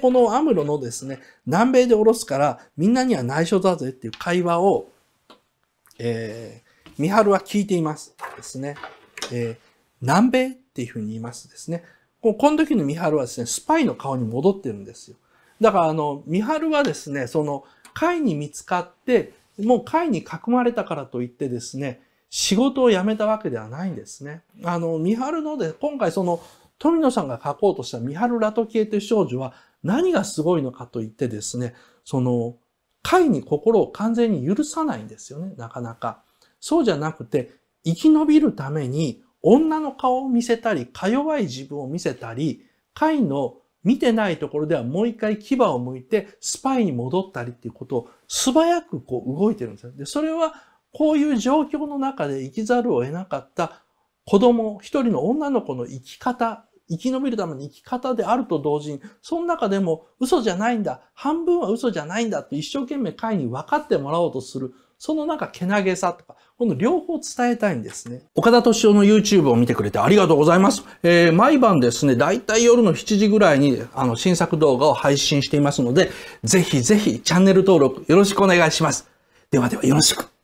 このアムロのですね、南米で降ろすからみんなには内緒だぜっていう会話を、えー、三春は聞いていますですね。えー、南米っていうふうに言いますですね。この時の三春はですね、スパイの顔に戻ってるんですよ。だからあの、三春はですね、その、会に見つかって、もう会に囲まれたからといってですね、仕事を辞めたわけではないんですね。あの、三春ので、今回その、富野さんが書こうとした三春ラトキエという少女は、何がすごいのかといってですね、その、解に心を完全に許さないんですよね、なかなか。そうじゃなくて、生き延びるために、女の顔を見せたり、か弱い自分を見せたり、会の見てないところではもう一回牙を向いてスパイに戻ったりっていうことを素早くこう動いてるんですよ。で、それはこういう状況の中で生きざるを得なかった子供、一人の女の子の生き方生き延びるための生き方であると同時に、その中でも嘘じゃないんだ、半分は嘘じゃないんだって一生懸命会に分かってもらおうとする、そのなんかけなげさとか、この両方伝えたいんですね。岡田敏夫の YouTube を見てくれてありがとうございます。えー、毎晩ですね、だいたい夜の7時ぐらいに、あの、新作動画を配信していますので、ぜひぜひチャンネル登録よろしくお願いします。ではではよろしく。